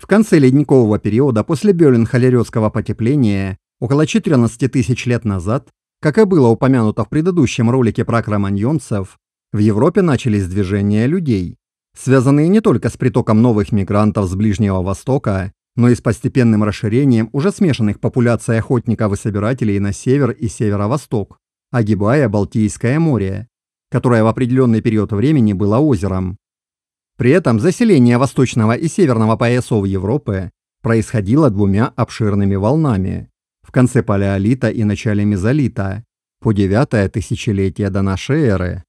В конце ледникового периода после Бёлин-Холерёцкого потепления около 14 тысяч лет назад, как и было упомянуто в предыдущем ролике про кроманьонцев, в Европе начались движения людей, связанные не только с притоком новых мигрантов с Ближнего Востока, но и с постепенным расширением уже смешанных популяций охотников и собирателей на север и северо-восток, огибая Балтийское море, которое в определенный период времени было озером, при этом заселение восточного и северного поясов Европы происходило двумя обширными волнами – в конце Палеолита и начале Мезолита, по девятое тысячелетие до нашей эры.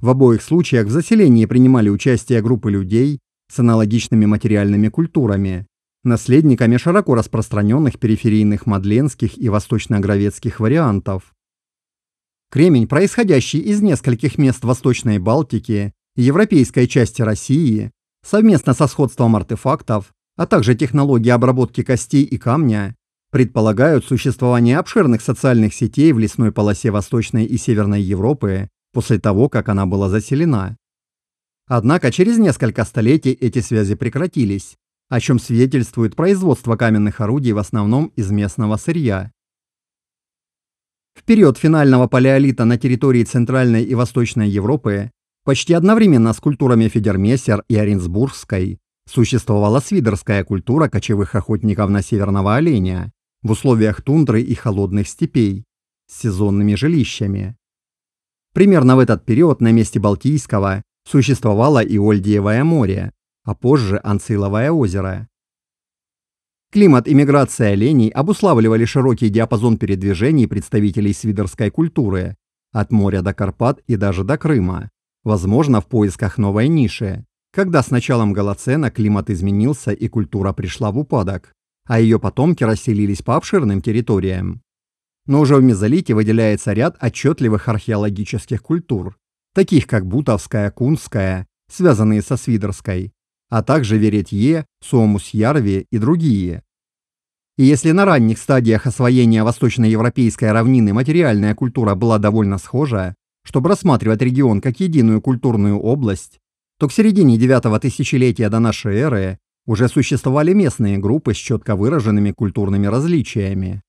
В обоих случаях в заселении принимали участие группы людей с аналогичными материальными культурами, наследниками широко распространенных периферийных мадленских и восточно-гровецких вариантов. Кремень, происходящий из нескольких мест Восточной Балтики европейской части России совместно со сходством артефактов, а также технологии обработки костей и камня, предполагают существование обширных социальных сетей в лесной полосе Восточной и Северной Европы после того, как она была заселена. Однако через несколько столетий эти связи прекратились, о чем свидетельствует производство каменных орудий в основном из местного сырья. В период финального палеолита на территории Центральной и Восточной Европы Почти одновременно с культурами Федермессер и Оренсбургской существовала свидерская культура кочевых охотников на северного оленя в условиях тундры и холодных степей с сезонными жилищами. Примерно в этот период на месте Балтийского существовало и Ольдиевое море, а позже Анциловое озеро. Климат и миграция оленей обуславливали широкий диапазон передвижений представителей свидерской культуры от моря до Карпат и даже до Крыма возможно, в поисках новой ниши, когда с началом Голоцена климат изменился и культура пришла в упадок, а ее потомки расселились по обширным территориям. Но уже в мезолите выделяется ряд отчетливых археологических культур, таких как Бутовская, Кунская, связанные со Свидерской, а также Веретье, Сомус-Ярви и другие. И если на ранних стадиях освоения восточноевропейской равнины материальная культура была довольно схожа, чтобы рассматривать регион как единую культурную область, то к середине девятого тысячелетия до нашей эры уже существовали местные группы с четко выраженными культурными различиями.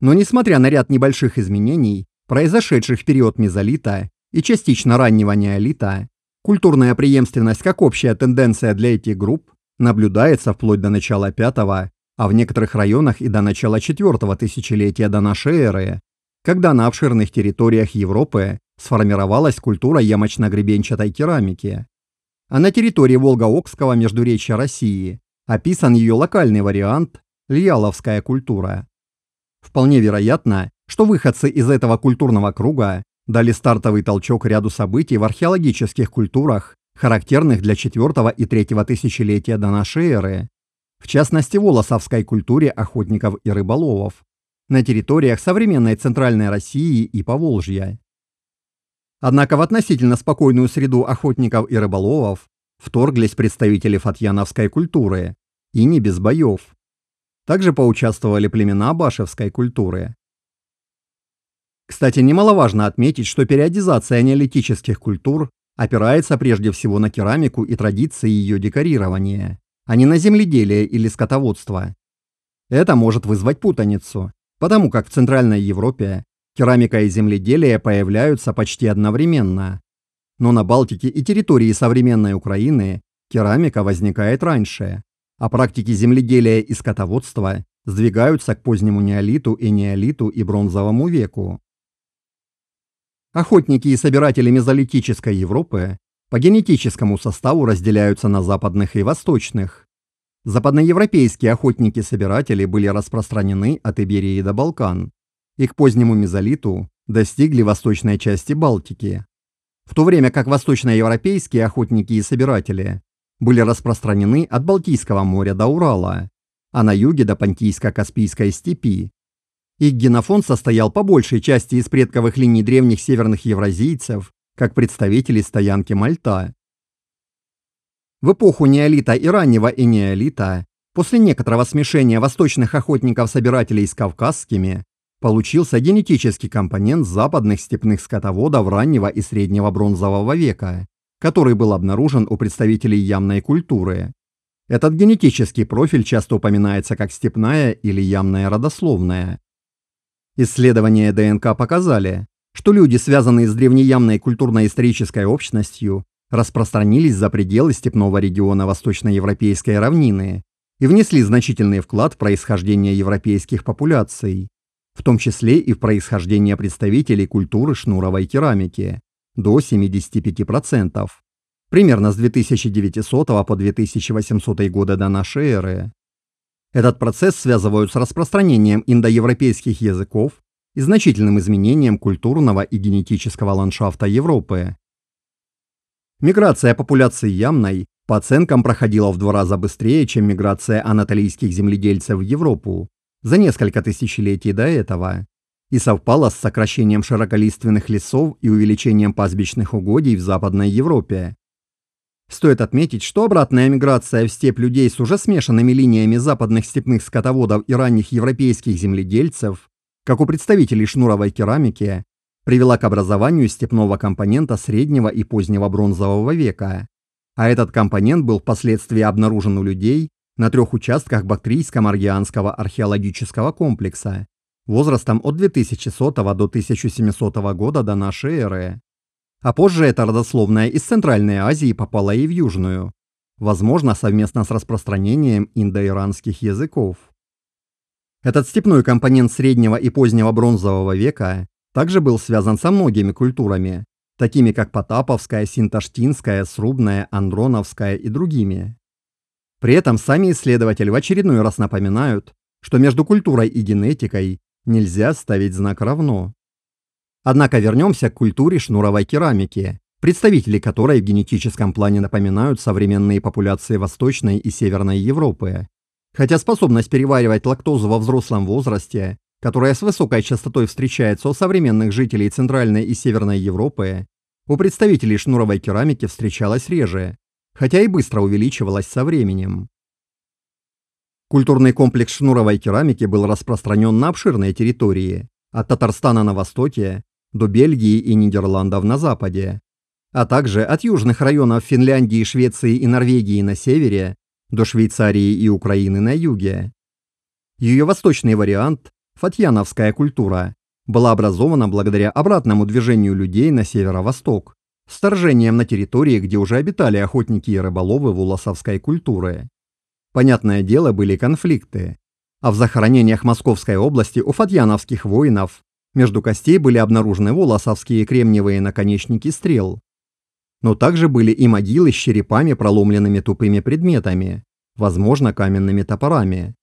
Но несмотря на ряд небольших изменений, произошедших в период мезолита и частично раннего неолита, культурная преемственность как общая тенденция для этих групп наблюдается вплоть до начала V, а в некоторых районах и до начала IV тысячелетия до нашей эры, когда на обширных территориях Европы сформировалась культура ямочно-гребенчатой керамики. А на территории Волго-Окского междуречья России описан ее локальный вариант – льяловская культура. Вполне вероятно, что выходцы из этого культурного круга дали стартовый толчок ряду событий в археологических культурах, характерных для 4 и 3 тысячелетия до нашей эры, в частности, волосовской культуре охотников и рыболовов на территориях современной Центральной России и Поволжья. Однако в относительно спокойную среду охотников и рыболовов вторглись представители фатьяновской культуры, и не без боев. Также поучаствовали племена башевской культуры. Кстати, немаловажно отметить, что периодизация неолитических культур опирается прежде всего на керамику и традиции ее декорирования, а не на земледелие или скотоводство. Это может вызвать путаницу потому как в Центральной Европе керамика и земледелие появляются почти одновременно. Но на Балтике и территории современной Украины керамика возникает раньше, а практики земледелия и скотоводства сдвигаются к позднему неолиту и неолиту и бронзовому веку. Охотники и собиратели мезолитической Европы по генетическому составу разделяются на западных и восточных. Западноевропейские охотники-собиратели были распространены от Иберии до Балкан и к позднему мезолиту достигли восточной части Балтики, в то время как восточноевропейские охотники и собиратели были распространены от Балтийского моря до Урала, а на юге до Понтийско-Каспийской степи. Их генофон состоял по большей части из предковых линий древних северных евразийцев, как представители стоянки Мальта. В эпоху неолита и раннего и неолита, после некоторого смешения восточных охотников-собирателей с кавказскими, получился генетический компонент западных степных скотоводов раннего и среднего бронзового века, который был обнаружен у представителей ямной культуры. Этот генетический профиль часто упоминается как степная или ямная родословная. Исследования ДНК показали, что люди, связанные с древнеямной культурно-исторической общностью, распространились за пределы степного региона восточноевропейской равнины и внесли значительный вклад в происхождение европейских популяций, в том числе и в происхождение представителей культуры шнуровой керамики, до 75%, примерно с 2900 по 2800 годы до нашей эры. Этот процесс связывают с распространением индоевропейских языков и значительным изменением культурного и генетического ландшафта Европы, Миграция популяции ямной по оценкам проходила в два раза быстрее, чем миграция анатолийских земледельцев в Европу за несколько тысячелетий до этого и совпала с сокращением широколиственных лесов и увеличением пастбищных угодий в Западной Европе. Стоит отметить, что обратная миграция в степь людей с уже смешанными линиями западных степных скотоводов и ранних европейских земледельцев, как у представителей шнуровой керамики, привела к образованию степного компонента среднего и позднего бронзового века, а этот компонент был впоследствии обнаружен у людей на трех участках Бактрийско-Маргианского археологического комплекса возрастом от 2100 до 1700 года до нашей эры. А позже эта родословная из Центральной Азии попала и в Южную, возможно, совместно с распространением индоиранских языков. Этот степной компонент среднего и позднего бронзового века также был связан со многими культурами, такими как Потаповская, Синташтинская, Срубная, Андроновская и другими. При этом сами исследователи в очередной раз напоминают, что между культурой и генетикой нельзя ставить знак «равно». Однако вернемся к культуре шнуровой керамики, представители которой в генетическом плане напоминают современные популяции Восточной и Северной Европы. Хотя способность переваривать лактозу во взрослом возрасте которая с высокой частотой встречается у современных жителей Центральной и Северной Европы, у представителей шнуровой керамики встречалась реже, хотя и быстро увеличивалась со временем. Культурный комплекс шнуровой керамики был распространен на обширные территории, от Татарстана на востоке до Бельгии и Нидерландов на западе, а также от южных районов Финляндии, Швеции и Норвегии на севере до Швейцарии и Украины на юге. Ее восточный вариант фатьяновская культура, была образована благодаря обратному движению людей на северо-восток, вторжением на территории, где уже обитали охотники и рыболовы вулосовской культуры. Понятное дело, были конфликты. А в захоронениях Московской области у фатьяновских воинов между костей были обнаружены волосовские кремниевые наконечники стрел. Но также были и могилы с черепами, проломленными тупыми предметами, возможно, каменными топорами.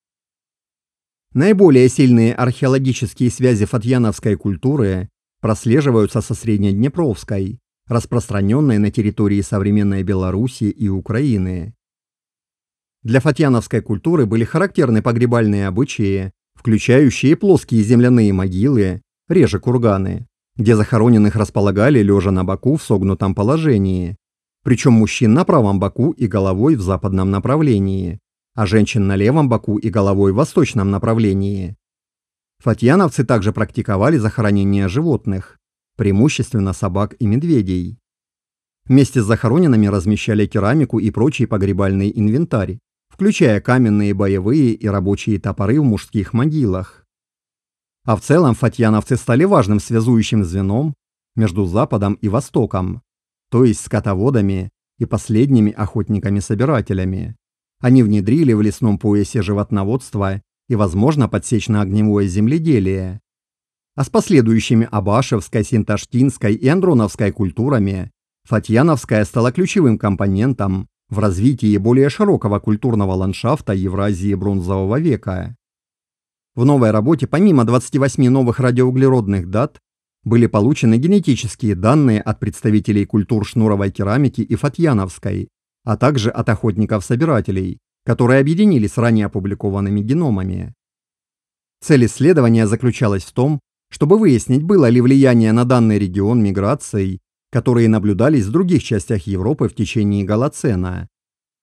Наиболее сильные археологические связи фатьяновской культуры прослеживаются со среднеднепровской, распространенной на территории современной Белоруссии и Украины. Для фатьяновской культуры были характерны погребальные обычаи, включающие плоские земляные могилы, реже курганы, где захороненных располагали лежа на боку в согнутом положении, причем мужчин на правом боку и головой в западном направлении, а женщин на левом боку и головой в восточном направлении. Фатьяновцы также практиковали захоронение животных, преимущественно собак и медведей. Вместе с захороненными размещали керамику и прочий погребальный инвентарь, включая каменные боевые и рабочие топоры в мужских могилах. А в целом фатьяновцы стали важным связующим звеном между Западом и Востоком, то есть скотоводами и последними охотниками-собирателями. Они внедрили в лесном поясе животноводство и, возможно, подсечно-огневое земледелие. А с последующими Абашевской, Синташтинской и Андроновской культурами Фатьяновская стала ключевым компонентом в развитии более широкого культурного ландшафта Евразии бронзового века. В новой работе помимо 28 новых радиоуглеродных дат были получены генетические данные от представителей культур шнуровой керамики и фатьяновской, а также от охотников-собирателей, которые объединились с ранее опубликованными геномами. Цель исследования заключалась в том, чтобы выяснить, было ли влияние на данный регион миграций, которые наблюдались в других частях Европы в течение Голоцена,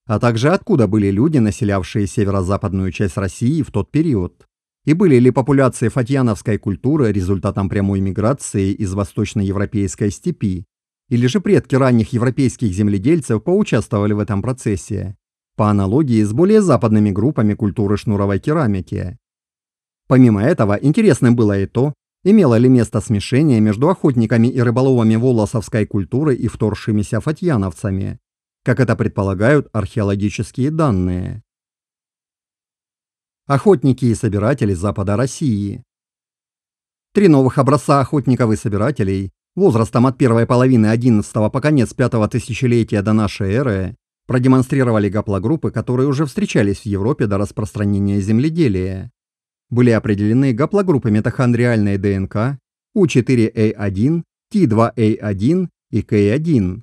а также откуда были люди, населявшие северо-западную часть России в тот период, и были ли популяции фатьяновской культуры результатом прямой миграции из восточноевропейской степи, или же предки ранних европейских земледельцев поучаствовали в этом процессе, по аналогии с более западными группами культуры шнуровой керамики. Помимо этого, интересным было и то, имело ли место смешение между охотниками и рыболовами волосовской культуры и вторшимися фатьяновцами, как это предполагают археологические данные. Охотники и собиратели Запада России Три новых образца охотников и собирателей возрастом от первой половины XI по конец пятого тысячелетия до нашей эры, продемонстрировали гаплогруппы, которые уже встречались в Европе до распространения земледелия. Были определены гаплогруппы митохондриальной ДНК U4A1, T2A1 а а и K1,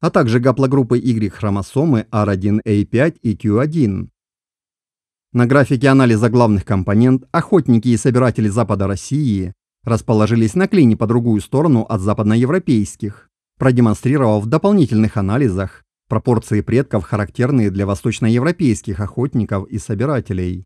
а также гаплогруппы Y-хромосомы R1A5 а и Q1. На графике анализа главных компонент охотники и собиратели Запада России расположились на клине по другую сторону от западноевропейских, продемонстрировав в дополнительных анализах пропорции предков, характерные для восточноевропейских охотников и собирателей.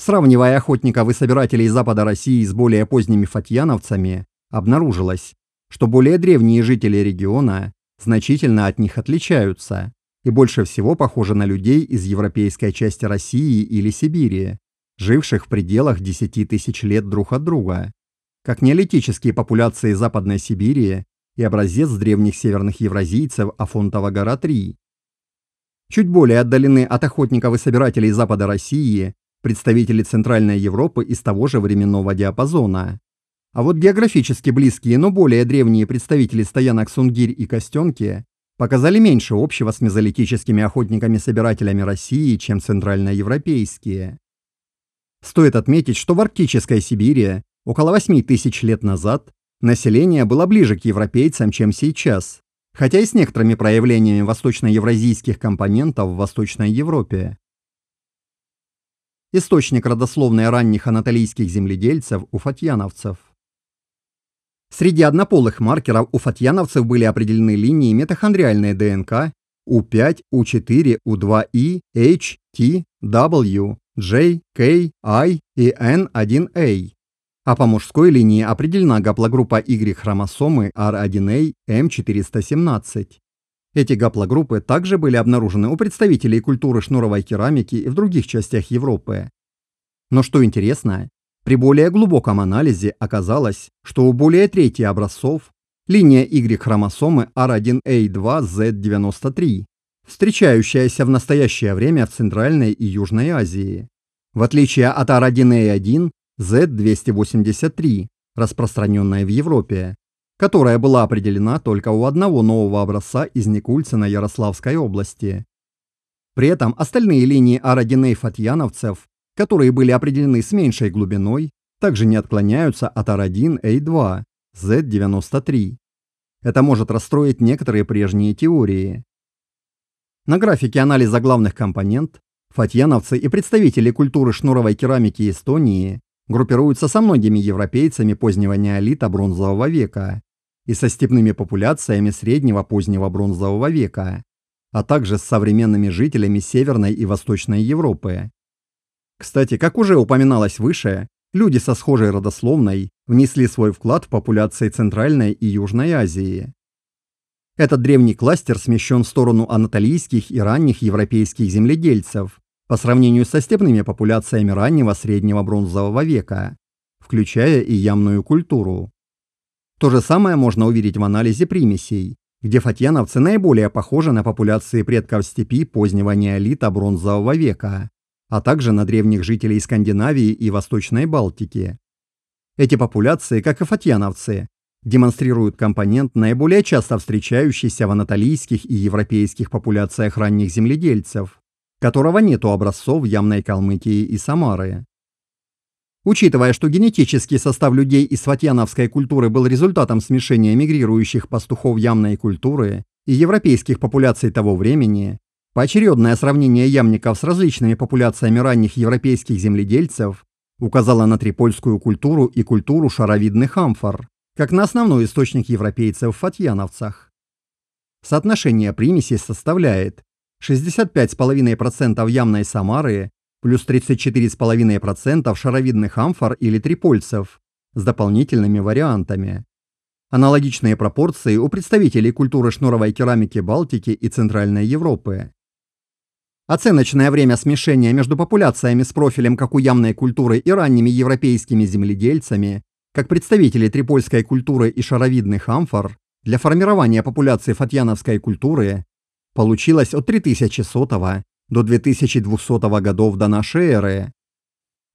Сравнивая охотников и собирателей Запада России с более поздними фатьяновцами, обнаружилось, что более древние жители региона значительно от них отличаются и больше всего похожи на людей из европейской части России или Сибири, живших в пределах 10 тысяч лет друг от друга как неолитические популяции Западной Сибири и образец древних северных евразийцев Афонтова гора 3. Чуть более отдалены от охотников и собирателей Запада России представители Центральной Европы из того же временного диапазона. А вот географически близкие, но более древние представители стоянок Сунгирь и Костенки показали меньше общего с мезолитическими охотниками-собирателями России, чем центральноевропейские. Стоит отметить, что в Арктической Сибири Около 8 тысяч лет назад население было ближе к европейцам, чем сейчас, хотя и с некоторыми проявлениями восточноевразийских компонентов в Восточной Европе. Источник родословной ранних анатолийских земледельцев у фатьяновцев. Среди однополых маркеров у фатьяновцев были определены линии митохондриальной ДНК у 5 у 4 у 2 и H, T, W, J, K, I и N1A а по мужской линии определена гаплогруппа Y-хромосомы R1A M417. Эти гаплогруппы также были обнаружены у представителей культуры шнуровой керамики и в других частях Европы. Но что интересно, при более глубоком анализе оказалось, что у более трети образцов линия Y-хромосомы R1A2Z93, встречающаяся в настоящее время в Центральной и Южной Азии. В отличие от R1A1, Z283, распространенная в Европе, которая была определена только у одного нового образца из Никульцина Ярославской области. При этом остальные линии ародиней-фатьяновцев, которые были определены с меньшей глубиной, также не отклоняются от r a Z93. Это может расстроить некоторые прежние теории. На графике анализа главных компонент фатьяновцы и представители культуры шнуровой керамики Эстонии группируются со многими европейцами позднего неолита бронзового века и со степными популяциями среднего позднего бронзового века, а также с современными жителями Северной и Восточной Европы. Кстати, как уже упоминалось выше, люди со схожей родословной внесли свой вклад в популяции Центральной и Южной Азии. Этот древний кластер смещен в сторону анатолийских и ранних европейских земледельцев, по сравнению со степными популяциями раннего среднего бронзового века, включая и ямную культуру. То же самое можно увидеть в анализе примесей, где фатьяновцы наиболее похожи на популяции предков степи позднего неолита бронзового века, а также на древних жителей Скандинавии и Восточной Балтики. Эти популяции, как и фатьяновцы, демонстрируют компонент, наиболее часто встречающийся в анатолийских и европейских популяциях ранних земледельцев – которого нету образцов Ямной Калмыкии и Самары. Учитывая, что генетический состав людей из сватьяновской культуры был результатом смешения мигрирующих пастухов ямной культуры и европейских популяций того времени, поочередное сравнение ямников с различными популяциями ранних европейских земледельцев указало на трипольскую культуру и культуру шаровидных амфор, как на основной источник европейцев в фатьяновцах. Соотношение примесей составляет 65,5% ямной Самары плюс 34,5% шаровидных амфор или трипольцев с дополнительными вариантами. Аналогичные пропорции у представителей культуры шнуровой керамики Балтики и Центральной Европы. Оценочное время смешения между популяциями с профилем как у ямной культуры и ранними европейскими земледельцами, как представители трипольской культуры и шаровидных амфор, для формирования популяции фатьяновской культуры получилось от 3100 до 2200 годов до нашей эры.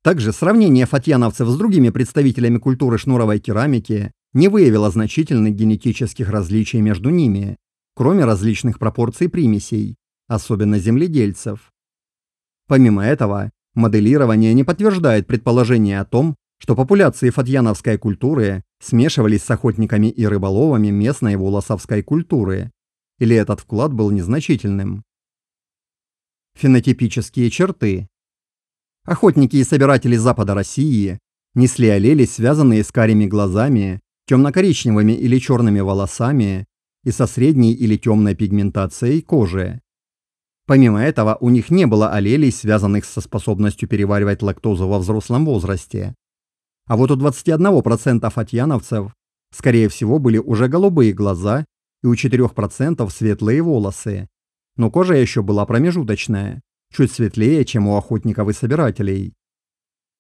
Также сравнение фатьяновцев с другими представителями культуры шнуровой керамики не выявило значительных генетических различий между ними, кроме различных пропорций примесей, особенно земледельцев. Помимо этого, моделирование не подтверждает предположение о том, что популяции фатьяновской культуры смешивались с охотниками и рыболовами местной волосовской культуры, или этот вклад был незначительным. Фенотипические черты. Охотники и собиратели Запада России несли аллели, связанные с карими глазами, темно-коричневыми или черными волосами и со средней или темной пигментацией кожи. Помимо этого, у них не было аллелей, связанных со способностью переваривать лактозу во взрослом возрасте. А вот у 21% атьяновцев, скорее всего, были уже голубые глаза и у 4% светлые волосы. Но кожа еще была промежуточная, чуть светлее, чем у охотников и собирателей.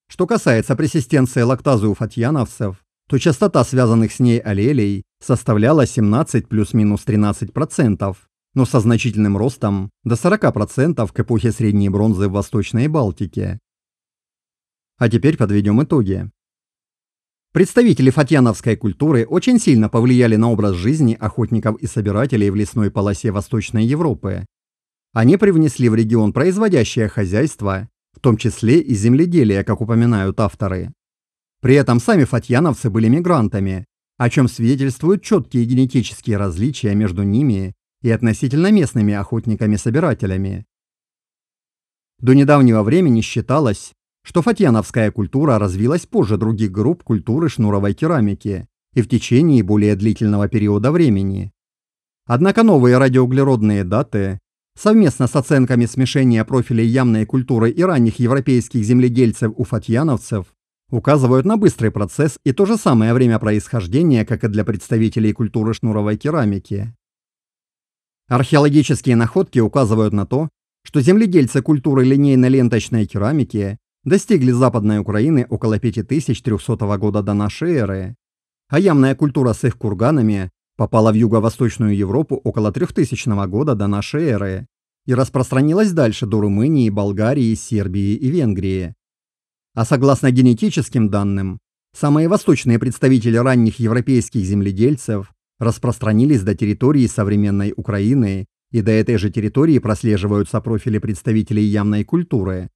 Что касается пресистенции лактазы у фатьяновцев, то частота связанных с ней аллелей составляла 17 плюс-минус 13%, но со значительным ростом до 40% к эпохе средней бронзы в Восточной Балтике. А теперь подведем итоги. Представители фатьяновской культуры очень сильно повлияли на образ жизни охотников и собирателей в лесной полосе Восточной Европы. Они привнесли в регион производящее хозяйство, в том числе и земледелие, как упоминают авторы. При этом сами фатьяновцы были мигрантами, о чем свидетельствуют четкие генетические различия между ними и относительно местными охотниками-собирателями. До недавнего времени считалось, что фатьяновская культура развилась позже других групп культуры шнуровой керамики и в течение более длительного периода времени. Однако новые радиоуглеродные даты, совместно с оценками смешения профилей ямной культуры и ранних европейских земледельцев у фатьяновцев, указывают на быстрый процесс и то же самое время происхождения, как и для представителей культуры шнуровой керамики. Археологические находки указывают на то, что земледельцы культуры линейно-ленточной керамики достигли Западной Украины около 5300 года до нашей эры, а ямная культура с их курганами попала в Юго-Восточную Европу около 3000 года до нашей эры и распространилась дальше до Румынии, Болгарии, Сербии и Венгрии. А согласно генетическим данным, самые восточные представители ранних европейских земледельцев распространились до территории современной Украины, и до этой же территории прослеживаются профили представителей ямной культуры,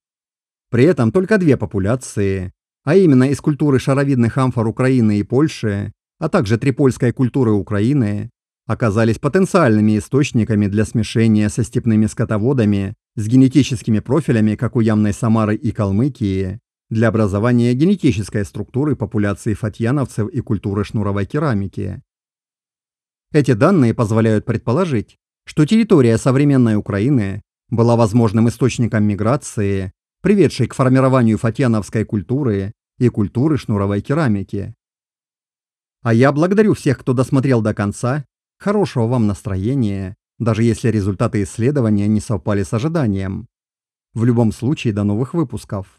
при этом только две популяции, а именно из культуры шаровидных амфор Украины и Польши, а также трипольской культуры Украины, оказались потенциальными источниками для смешения со степными скотоводами с генетическими профилями, как у Ямной Самары и Калмыкии, для образования генетической структуры популяции фатьяновцев и культуры шнуровой керамики. Эти данные позволяют предположить, что территория современной Украины была возможным источником миграции приведшей к формированию фатьяновской культуры и культуры шнуровой керамики. А я благодарю всех, кто досмотрел до конца. Хорошего вам настроения, даже если результаты исследования не совпали с ожиданием. В любом случае, до новых выпусков.